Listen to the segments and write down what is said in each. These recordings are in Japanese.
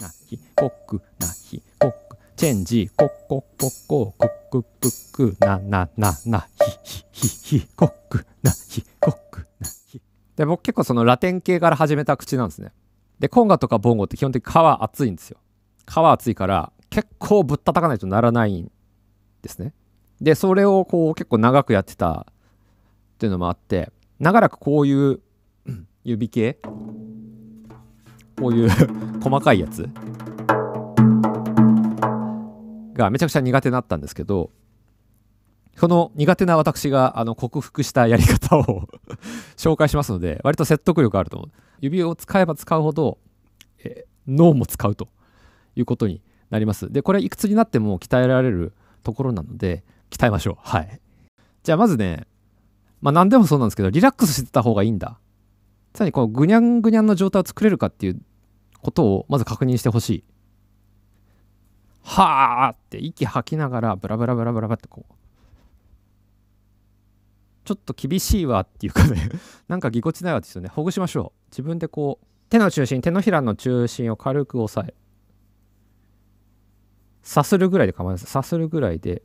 なひコックなひコックチェンジコッコッコッコクックックななななひひひひコックなひコックなひで僕結構そのラテン系から始めた口なんですねでコンガとかボンゴって基本的に皮厚いんですよ皮厚いから結構ぶったたかないとならないんですねでそれをこう結構長くやってたっていうのもあって長らくこういう指系こういう 細かいやつがめちゃくちゃ苦手だったんですけどその苦手な私があの克服したやり方を 紹介しますので割と説得力あると思う指を使えば使うほど、え脳も使うということになりますでこれいくつになっても鍛えられるところなので鍛えましょうはいじゃあまずねまあ何でもそうなんですけどリラックスしてた方がいいんださらにこのぐにゃんぐにゃんの状態を作れるかっていうことをまず確認してほしい。はあって息吐きながらブラブラブラブラってこうちょっと厳しいわっていうかね なんかぎこちないわですよねほぐしましょう自分でこう手の中心手のひらの中心を軽く押さえさするぐらいで構いませんさするぐらいで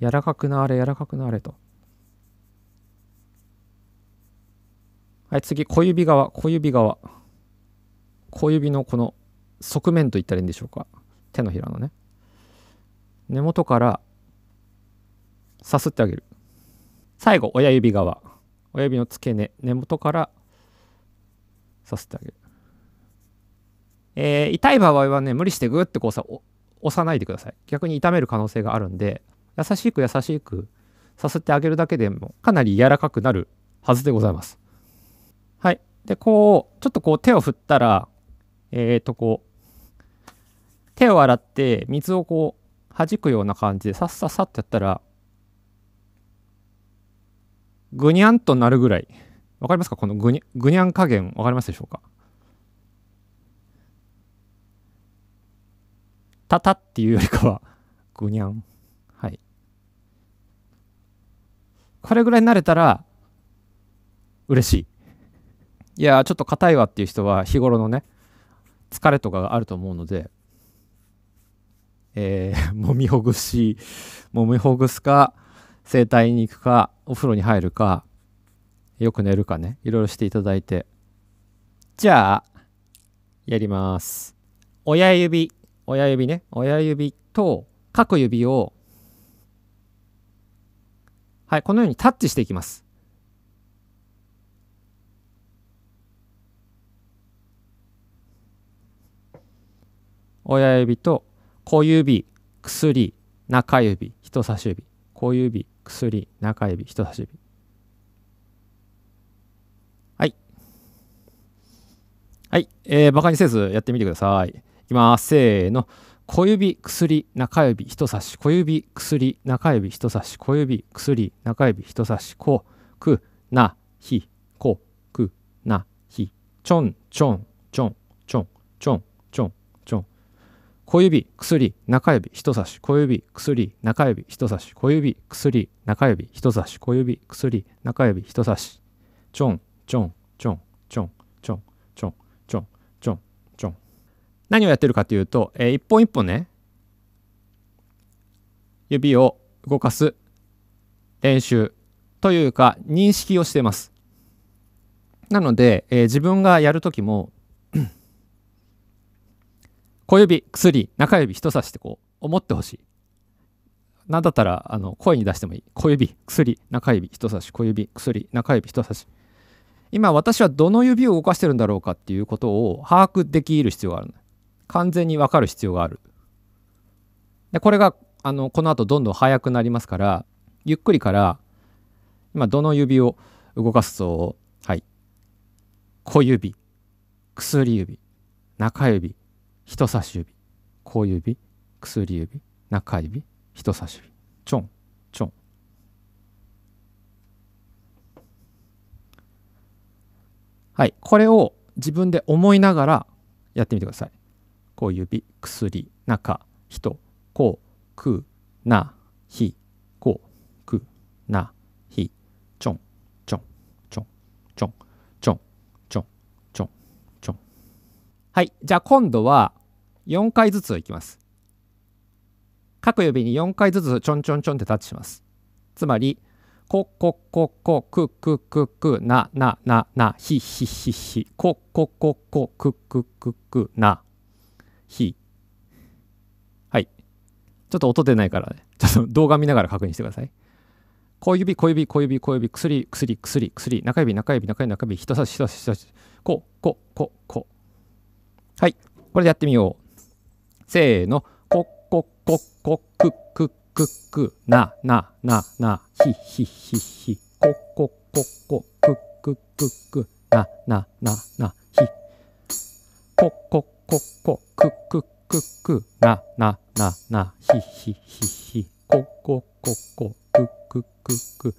柔らかくなれ柔らかくなれとはい、次、小指側、小指側。小指のこの側面といったらいいんでしょうか。手のひらのね。根元からさすってあげる。最後、親指側。親指の付け根、根元からさすってあげる。えー、痛い場合はね、無理してグッてこうさ、押さないでください。逆に痛める可能性があるんで、優しく優しくさすってあげるだけでもかなり柔らかくなるはずでございます。はい。で、こう、ちょっとこう手を振ったら、えっ、ー、と、こう、手を洗って水をこう、弾くような感じで、さっさっさってやったら、ぐにゃんとなるぐらい。わかりますかこのぐにぐにゃん加減、わかりますでしょうかたたっていうよりかは、ぐにゃん。はい。これぐらい慣れたら、嬉しい。いやちょっと硬いわっていう人は日頃のね疲れとかがあると思うのでえー、揉みほぐし揉みほぐすか整体に行くかお風呂に入るかよく寝るかねいろいろしていただいてじゃあやります親指親指ね親指と各指をはいこのようにタッチしていきます親指と小指薬中指人差し指小指薬中指人差し指はいはい、えー、バカにせずやってみてくださいいきますせーの小指薬中指人差し小指薬中指人差し小指薬中指人差しこくなひこくなひちょんちょんちょんちょんちょん小指、薬、中指、人差し、小指、薬、中指、人差し、小指、薬、中指、人差し、小指、薬、中指、人差し。ちょん、ちょん、ちょん、ちょん、ちょん、ちょん、ちょん、ちょん、ちょん。何をやってるかというと、えー、一本一本ね、指を動かす練習というか認識をしてます。なので、えー、自分がやるときも小指薬中指人差しってこう思ってほしい何だったらあの声に出してもいい小指薬中指人差し小指薬中指人差し今私はどの指を動かしてるんだろうかっていうことを把握できる必要がある完全に分かる必要があるでこれがあのこの後どんどん速くなりますからゆっくりから今どの指を動かすとはい小指薬指中指人差し指小指薬指中指人差し指ちょんちょんはいこれを自分で思いながらやってみてください小指薬中人こうくなひこうくなひちょんちょんちょんちょんちょんちょんちょんちょんはいじゃあ今度は4回ずついきます各指に4回ずつちょんちょんちょんってタッチしますつまりここここくくくくななななひひひひここここくくくくなひはいちょっと音出ないからねちょっと動画見ながら確認してください小指小指小指小指薬薬薬薬中指中指中指中指人差し人差し人差しここここはいこれでやってみようせーのここここくくくくななななひひひひここここくくくくななななひここここくくくくななななひひひひここここくくくく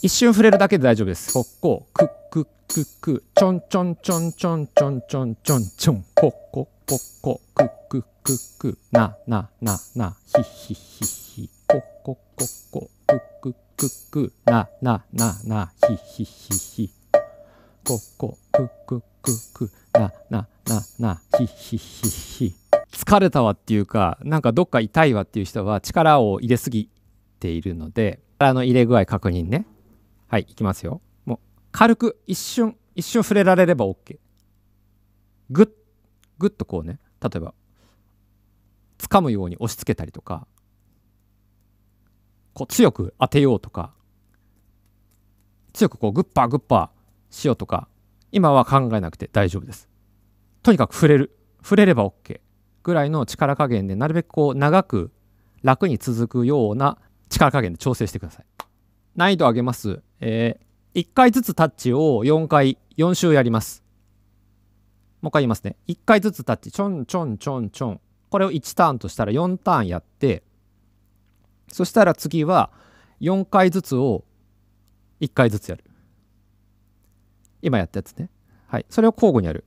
一瞬触れるだけで大丈夫です。ここくチョンチョンチョンチョンチョンチョンチョンチョンちょんコこここククくくナナななヒヒひひこコここクククくナナナなヒヒヒひコこククククナナナナヒヒヒヒ疲れたわっていうかなんかどっか痛いわっていう人は力を入れすぎているので力の入れ具合確認ねはいいきますよ軽く一瞬一瞬触れられれば OK グッグッとこうね例えば掴むように押し付けたりとかこう強く当てようとか強くこうグッパーグッパーしようとか今は考えなくて大丈夫ですとにかく触れる触れれば OK ぐらいの力加減でなるべくこう長く楽に続くような力加減で調整してください難易度上げます、えー、1回ずつタッチを4回、4周やります。もう一回言いますね。1回ずつタッチ、ちょんちょんちょんちょん。これを1ターンとしたら4ターンやって、そしたら次は4回ずつを1回ずつやる。今やったやつね。はい。それを交互にやる。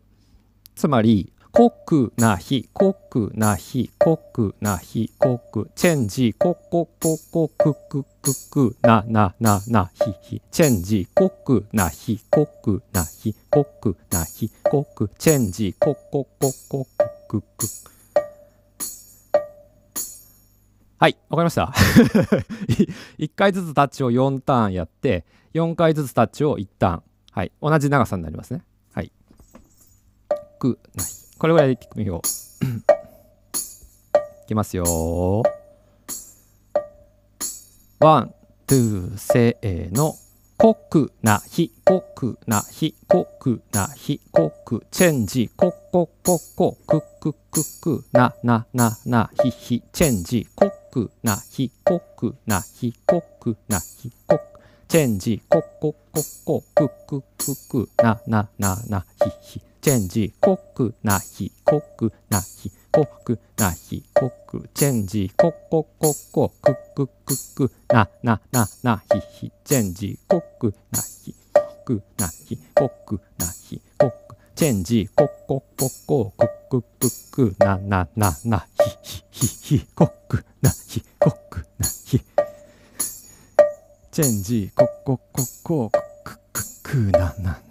つまり、コクな日、コクな日、コクな日、コク。チェンジ、ココココククククななななヒヒ。チェンジ、コクな日、コクな日、コクな日、コク。チェンジ、ココココククク。はい、わかりました。1回ずつタッチを4ターンやって、4回ずつタッチを1ターン。はい、同じ長さになりますね。はい。くない。これぐらいで切ってみよう。いきますよ。ワン、ツー、せーの。コクなひ、コクなひ、コクなひ、コク、チェンジ、ココココ、クククク、なななな、ひひ、チェンジ、コクなひ、コクなひ、コクなひ、コク、チェンジ、ココココ、クククク、なななな、ひひ。チェンジコックなひコックなひコックなひコックチェンジコッココッコクッククックななななひひチェンジコックなひコックなひコックなひコックチェンジコッココッコクッククックななななひひひひコックなひコックなひチェンジコッココッコクッククックななな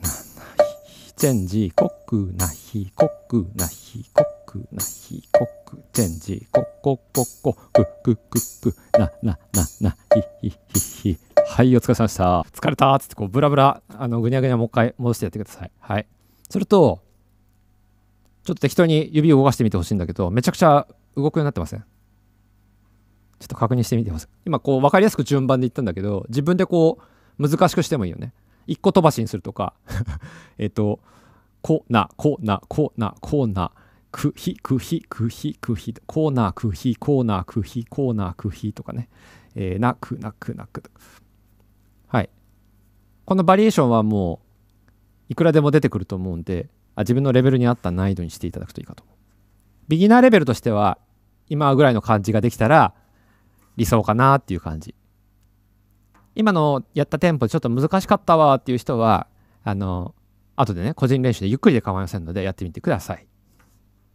チェンジコックな日コックな日コックな日コックチェンジコッコッコッコククククななななひヒヒヒはいお疲れ様でした疲れたっつってこうブラブラあのぐにゃぐにゃもう一回戻してやってくださいはいするとちょっと適当に指を動かしてみてほしいんだけどめちゃくちゃ動くようになってませんちょっと確認してみてます今こう分かりやすく順番で言ったんだけど自分でこう難しくしてもいいよね1個飛ばしにするとか えっとこなこなこなこなくひくひくひくひコーナーくひコーナーくひコーナーくひとかね、えー、なくなくなくはいこのバリエーションはもういくらでも出てくると思うんであ自分のレベルに合った難易度にしていただくといいかとビギナーレベルとしては今ぐらいの感じができたら理想かなっていう感じ今のやったテンポちょっと難しかったわっていう人は、あの、後でね、個人練習でゆっくりで構いませんのでやってみてください。